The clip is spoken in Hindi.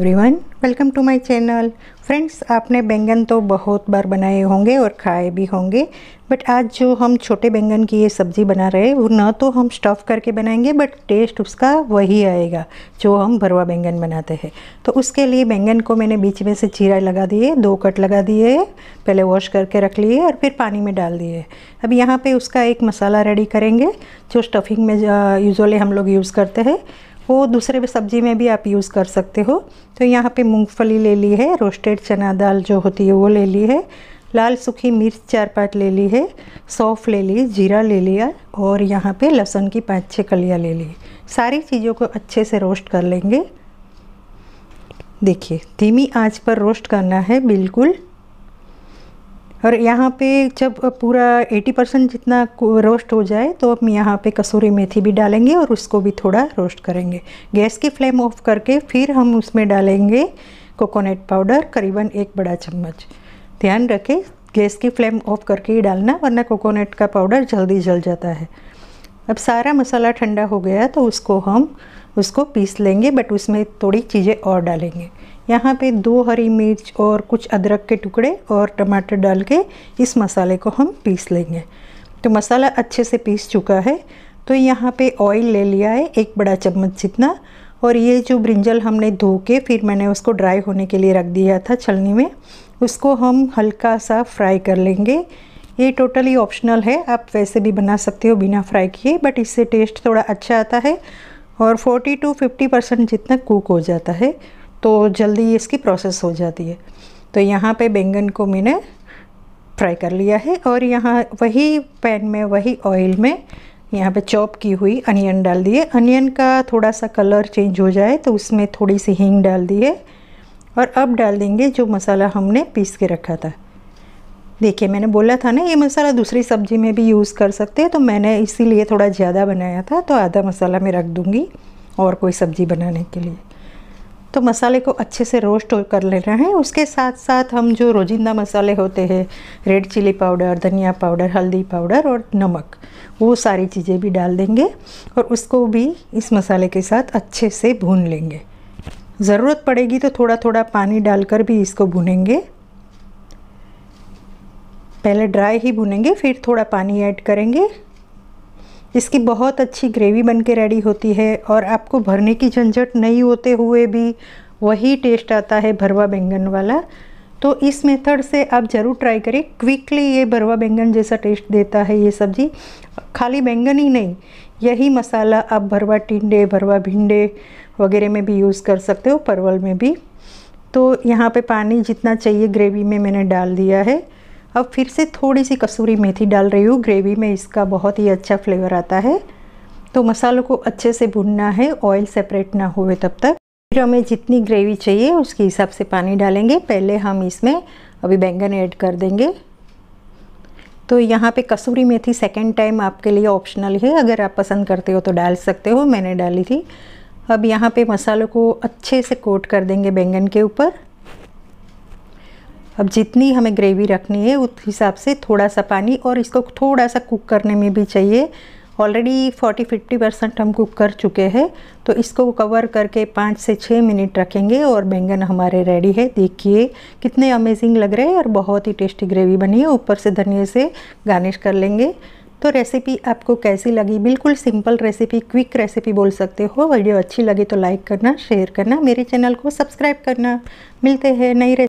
everyone welcome to my channel friends आपने बैंगन तो बहुत बार बनाए होंगे और खाए भी होंगे बट आज जो हम छोटे बैंगन की ये सब्ज़ी बना रहे हैं वो ना तो हम स्टफ़ करके बनाएंगे बट टेस्ट उसका वही आएगा जो हम भरवा बैंगन बनाते हैं तो उसके लिए बैंगन को मैंने बीच में से चीरा लगा दिए दो कट लगा दिए पहले वॉश करके रख लिए और फिर पानी में डाल दिए अब यहाँ पर उसका एक मसाला रेडी करेंगे जो स्टफिंग में यूजली हम लोग यूज़ करते हैं वो दूसरे सब्जी में भी आप यूज़ कर सकते हो तो यहाँ पे मूंगफली ले ली है रोस्टेड चना दाल जो होती है वो ले ली है लाल सूखी मिर्च चार पाँच ले ली है सौफ ले ली जीरा ले लिया और यहाँ पे लहसुन की पाँच छः कलियाँ ले ली सारी चीज़ों को अच्छे से रोस्ट कर लेंगे देखिए धीमी आँच पर रोस्ट करना है बिल्कुल और यहाँ पे जब पूरा 80 परसेंट जितना रोस्ट हो जाए तो हम यहाँ पे कसूरी मेथी भी डालेंगे और उसको भी थोड़ा रोस्ट करेंगे गैस की फ्लेम ऑफ करके फिर हम उसमें डालेंगे कोकोनट पाउडर करीबन एक बड़ा चम्मच ध्यान रखें गैस की फ्लेम ऑफ करके ही डालना वरना कोकोनट का पाउडर जल्दी जल जाता है अब सारा मसाला ठंडा हो गया तो उसको हम उसको पीस लेंगे बट उसमें थोड़ी चीज़ें और डालेंगे यहाँ पे दो हरी मिर्च और कुछ अदरक के टुकड़े और टमाटर डाल के इस मसाले को हम पीस लेंगे तो मसाला अच्छे से पीस चुका है तो यहाँ पे ऑयल ले लिया है एक बड़ा चम्मच जितना और ये जो ब्रिंजल हमने धो के फिर मैंने उसको ड्राई होने के लिए रख दिया था छलनी में उसको हम हल्का सा फ्राई कर लेंगे ये टोटली ऑप्शनल है आप वैसे भी बना सकते हो बिना फ्राई किए बट इससे टेस्ट थोड़ा अच्छा आता है और 40 टू 50 परसेंट जितना कुक हो जाता है तो जल्दी इसकी प्रोसेस हो जाती है तो यहाँ पे बैंगन को मैंने फ्राई कर लिया है और यहाँ वही पैन में वही ऑयल में यहाँ पे चॉप की हुई अनियन डाल दिए अनियन का थोड़ा सा कलर चेंज हो जाए तो उसमें थोड़ी सी हींग डाल दिए और अब डाल देंगे जो मसाला हमने पीस के रखा था देखिए मैंने बोला था ना ये मसाला दूसरी सब्जी में भी यूज़ कर सकते हैं तो मैंने इसीलिए थोड़ा ज़्यादा बनाया था तो आधा मसाला मैं रख दूँगी और कोई सब्ज़ी बनाने के लिए तो मसाले को अच्छे से रोस्ट कर लेना है उसके साथ साथ हम जो रोजिंदा मसाले होते हैं रेड चिली पाउडर धनिया पाउडर हल्दी पाउडर और नमक वो सारी चीज़ें भी डाल देंगे और उसको भी इस मसाले के साथ अच्छे से भून लेंगे ज़रूरत पड़ेगी तो थोड़ा थोड़ा पानी डालकर भी इसको भुनेंगे पहले ड्राई ही भुनेंगे फिर थोड़ा पानी ऐड करेंगे इसकी बहुत अच्छी ग्रेवी बन के रेडी होती है और आपको भरने की झंझट नहीं होते हुए भी वही टेस्ट आता है भरवा बैंगन वाला तो इस मेथड से आप ज़रूर ट्राई करें क्विकली ये भरवा बैंगन जैसा टेस्ट देता है ये सब्ज़ी खाली बैंगन ही नहीं यही मसाला आप भरवा टिंडे भरवा भिंडे वगैरह में भी यूज़ कर सकते हो परवल में भी तो यहाँ पे पानी जितना चाहिए ग्रेवी में मैंने डाल दिया है अब फिर से थोड़ी सी कसूरी मेथी डाल रही हूँ ग्रेवी में इसका बहुत ही अच्छा फ्लेवर आता है तो मसालों को अच्छे से भुनना है ऑयल सेपरेट ना हुए तब तक फिर हमें जितनी ग्रेवी चाहिए उसके हिसाब से पानी डालेंगे पहले हम इसमें अभी बैंगन ऐड कर देंगे तो यहाँ पे कसूरी मेथी सेकेंड टाइम आपके लिए ऑप्शनल है अगर आप पसंद करते हो तो डाल सकते हो मैंने डाली थी अब यहाँ पे मसालों को अच्छे से कोट कर देंगे बैंगन के ऊपर अब जितनी हमें ग्रेवी रखनी है उस हिसाब से थोड़ा सा पानी और इसको थोड़ा सा कुक करने में भी चाहिए ऑलरेडी 40-50 परसेंट हम कुक कर चुके हैं तो इसको कवर करके पाँच से छः मिनट रखेंगे और बैंगन हमारे रेडी है देखिए कितने अमेजिंग लग रहे हैं और बहुत ही टेस्टी ग्रेवी बनी है ऊपर से धनिए से गार्निश कर लेंगे तो रेसिपी आपको कैसी लगी बिल्कुल सिंपल रेसिपी क्विक रेसिपी बोल सकते हो वीडियो अच्छी लगी तो लाइक करना शेयर करना मेरे चैनल को सब्सक्राइब करना मिलते हैं नई